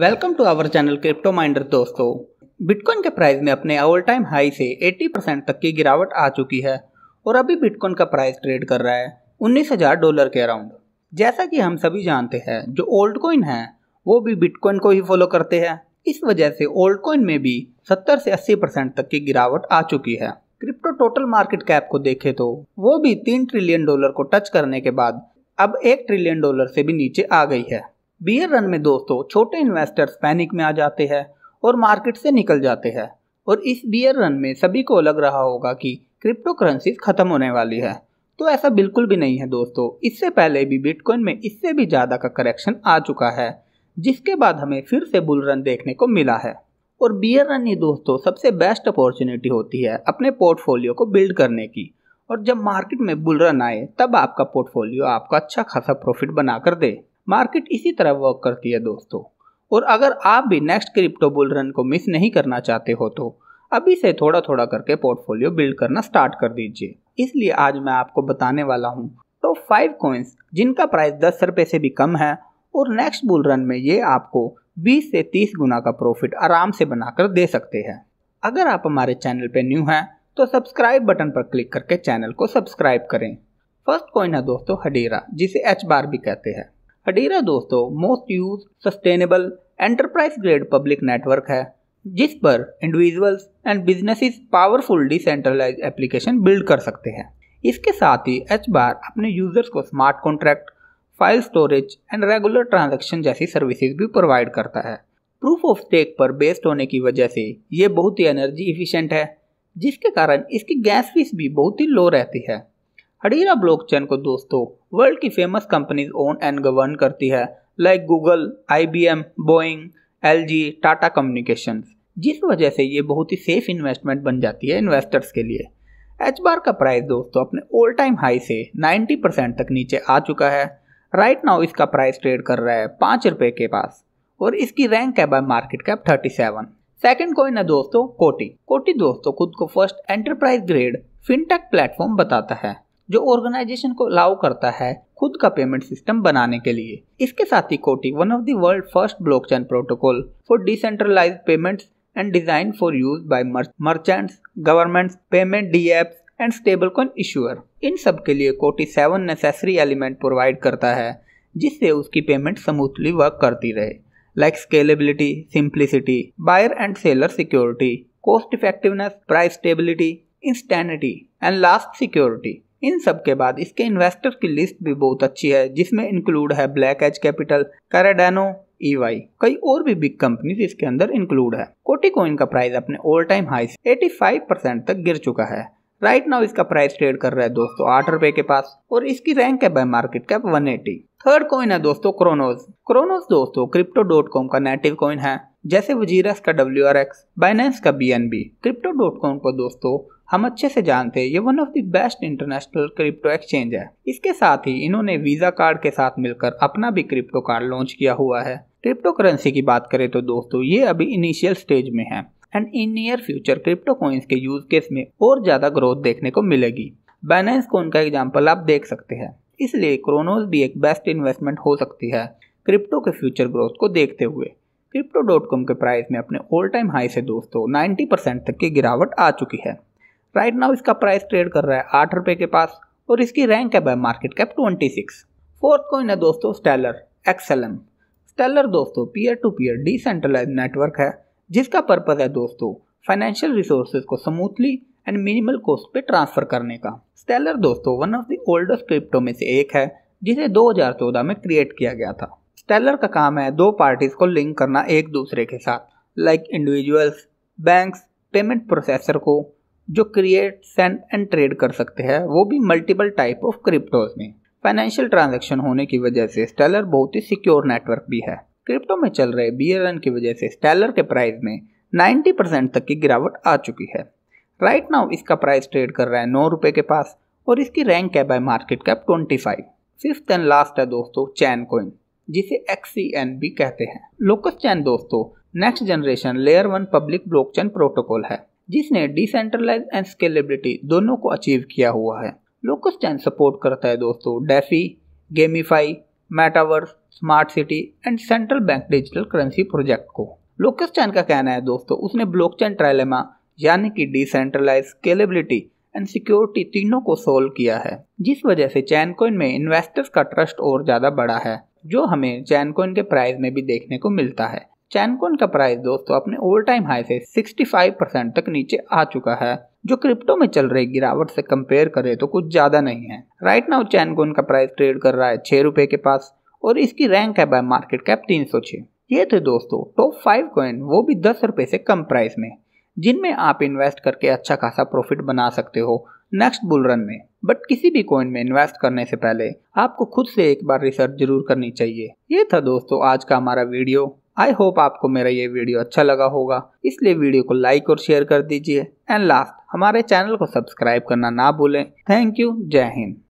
welcome to our channel crypto minder दोस्तों bitcoin के price में अपने ऑल टाइम हाई से 80 परसेंट तक की गिरावट आ चुकी है और अभी बिटकॉइन का प्राइस ट्रेड कर रहा है 19,000 डॉलर के अराउंड जैसा कि हम सभी जानते हैं जो ओल्ड कॉइन है वो भी बिटकॉइन को ही फॉलो करते हैं इस वजह से ओल्ड कॉइन में भी सत्तर से अस्सी परसेंट तक की गिरावट आ चुकी है क्रिप्टो टोटल मार्केट कैप को देखे तो वो भी तीन ट्रिलियन डॉलर को टच करने के बाद अब एक ट्रिलियन डॉलर से भी नीचे आ गई है बियर रन में दोस्तों छोटे इन्वेस्टर्स पैनिक में आ जाते हैं और मार्केट से निकल जाते हैं और इस बियर रन में सभी को लग रहा होगा कि क्रिप्टो करेंसीज ख़त्म होने वाली है तो ऐसा बिल्कुल भी नहीं है दोस्तों इससे पहले भी बिटकॉइन में इससे भी ज़्यादा का करेक्शन आ चुका है जिसके बाद हमें फिर से बुल रन देखने को मिला है और बियर रन ही दोस्तों सबसे बेस्ट अपॉर्चुनिटी होती है अपने पोर्टफोलियो को बिल्ड करने की और जब मार्केट में बुल रन आए तब आपका पोर्टफोलियो आपका अच्छा खासा प्रॉफिट बनाकर दे मार्केट इसी तरह वर्क करती है दोस्तों और अगर आप भी नेक्स्ट क्रिप्टो बुल रन को मिस नहीं करना चाहते हो तो अभी से थोड़ा थोड़ा करके पोर्टफोलियो बिल्ड करना स्टार्ट कर दीजिए इसलिए आज मैं आपको बताने वाला हूँ टॉप तो फाइव कॉइन्स जिनका प्राइस दस रुपये से भी कम है और नेक्स्ट बुल रन में ये आपको 20 से 30 गुना का प्रॉफिट आराम से बनाकर दे सकते हैं अगर आप हमारे चैनल पर न्यू हैं तो सब्सक्राइब बटन पर क्लिक करके चैनल को सब्सक्राइब करें फर्स्ट कॉइन है दोस्तों हडेरा जिसे एच बार भी कहते हैं हडीरा दोस्तों most use sustainable enterprise grade public network है जिस पर individuals and businesses powerful decentralize application build कर सकते हैं इसके साथ ही एच बार अपने यूजर्स को smart contract file storage and regular transaction जैसी सर्विसेज भी प्रोवाइड करता है प्रूफ ऑफ स्टेक पर बेस्ड होने की वजह से ये बहुत ही एनर्जी इफिशेंट है जिसके कारण इसकी गैस फीस भी बहुत ही लो रहती है हडीरा ब्लॉकचेन को दोस्तों वर्ल्ड की famous companies own and govern करती है like Google IBM Boeing LG Tata communication जिस वजह से ये बहुत ही सेफ इन्वेस्टमेंट बन जाती है इन्वेस्टर्स के लिए एच बार का प्राइस दोस्तों अपने ऑल टाइम हाई से 90 परसेंट तक नीचे आ चुका है राइट नाउ इसका प्राइस ट्रेड कर रहा है पाँच रुपये के पास और इसकी रैंक है by market cap seven second coin है दोस्तों कोटी कोटी दोस्तों खुद को first enterprise grade fintech platform बताता है जो ऑर्गेनाइजेशन को अलाउ करता है खुद का पेमेंट सिस्टम बनाने के लिए इसके साथ ही Coti one of the world first blockchain protocol for decentralize payments and design for use by merchants governments payment D apps and stable coin issuer इन सब के लिए कोटी सेवन नेसेसरी एलिमेंट प्रोवाइड करता है जिससे उसकी पेमेंट स्मूथली वर्क करती रहे like scalability simplicity buyer and seller security cost effectiveness price stability instantaneity and last security इन सब के बाद इसके इन्वेस्टर की लिस्ट भी बहुत अच्छी है जिसमें इंक्लूड है black H capital Cardano EY कई और भी बिग कंपनीज इसके अंदर इंक्लूड है कोटी कोइन का प्राइस अपने ऑल टाइम हाई से एटी फाइव परसेंट तक गिर चुका है राइट right नाउ इसका प्राइस ट्रेड कर रहा है दोस्तों आठ रुपए के पास और इसकी रैंक है by market cap one eighty third coin है दोस्तों क्रोनोज क्रोनोज दोस्तों क्रिप्टो डॉट कॉम का नेटिव कॉइन है जैसे वजीरस का डब्ल्यू आर एक्स बाइनेंस का B N B crypto dot com को दोस्तों हम अच्छे से जानते हैं ये one of the best international crypto exchange है इसके साथ ही इन्होंने वीज़ा कार्ड के साथ मिलकर अपना भी क्रिप्टो कार्ड लॉन्च किया हुआ है क्रिप्टो करेंसी की बात करें तो दोस्तों ये अभी इनिशियल स्टेज में है and in near future crypto coins के यूज केस में और ज़्यादा ग्रोथ देखने को मिलेगी बैलेंस को का एग्जाम्पल आप देख सकते हैं इसलिए क्रोनोज भी एक बेस्ट इन्वेस्टमेंट हो सकती है क्रिप्टो के फ्यूचर ग्रोथ को देखते हुए क्रिप्टो डॉट कॉम के प्राइस में अपने ऑल टाइम हाई से दोस्तों 90 परसेंट तक की गिरावट आ चुकी है राइट नाउ इसका प्राइस ट्रेड कर रहा है आठ रुपये के पास और इसकी रैंक कैप है market cap twenty six fourth coin है दोस्तों स्टेलर एक्सएलएम स्टेलर दोस्तों peer to peer decentralize network है जिसका पर्पज है दोस्तों फाइनेंशियल रिसोर्स को स्मूथली एंड मिनिमल कॉस्ट पे ट्रांसफर करने का स्टेलर दोस्तों one of the oldest crypto में से एक है जिसे 2014 में क्रिएट किया गया था स्टेलर का काम है दो पार्टीज को लिंक करना एक दूसरे के साथ like individuals banks payment processor को जो क्रिएट सेंड एंड ट्रेड कर सकते हैं वो भी मल्टीपल टाइप ऑफ क्रिप्टोज में फाइनेंशियल ट्रांजेक्शन होने की वजह से स्टेलर बहुत ही सिक्योर नेटवर्क भी है क्रिप्टो में चल रहे बी एन की वजह से स्टेलर के प्राइस में 90 परसेंट तक की गिरावट आ चुकी है राइट right नाउ इसका प्राइस ट्रेड कर रहा है नौ रुपये के पास और इसकी रैंक है by market cap twenty five fifth and last है दोस्तों चैन कोइन जिसे एक्स भी कहते हैं लोकस चैन दोस्तों next generation layer one public blockchain protocol है जिसने डिसेंट्रलाइज एंड स्केलेबिलिटी दोनों को अचीव किया हुआ है लोकस चैन सपोर्ट करता है दोस्तों DeFi GameFi metaverse smart city and central bank digital currency project को लोकस चैन का कहना है दोस्तों उसने ब्लॉकचेन ट्रायलेमा यानी कि डिसेंट्रलाइज स्केलेबिलिटी एंड सिक्योरिटी तीनों को सोल्व किया है जिस वजह से चैन कोइन में इन्वेस्टर्स का ट्रस्ट और ज़्यादा बढ़ा है जो हमें चैन कोइन के प्राइस में भी देखने को मिलता है चैनकोन का प्राइस दोस्तों अपने ओवर टाइम हाई से 65 परसेंट तक नीचे आ चुका है जो क्रिप्टो में चल रही गिरावट से कंपेयर करे तो कुछ ज़्यादा नहीं है राइट नाउ चैनकोन का प्राइस ट्रेड कर रहा है छह रुपए के पास और इसकी रैंक है बाय मार्केट कैप तीन ये थे दोस्तों टॉप फाइव कॉइन वो भी दस रुपए से कम प्राइस में जिनमें आप इन्वेस्ट करके अच्छा खासा प्रॉफिट बना सकते हो नेक्स्ट बुल रन में बट किसी भी कॉइन में इन्वेस्ट करने से पहले आपको खुद से एक बार रिसर्च जरूर करनी चाहिए ये था दोस्तों आज का हमारा वीडियो आई होप आपको मेरा ये वीडियो अच्छा लगा होगा इसलिए वीडियो को लाइक और शेयर कर दीजिए एंड लास्ट हमारे चैनल को सब्सक्राइब करना ना भूलें थैंक यू जय हिंद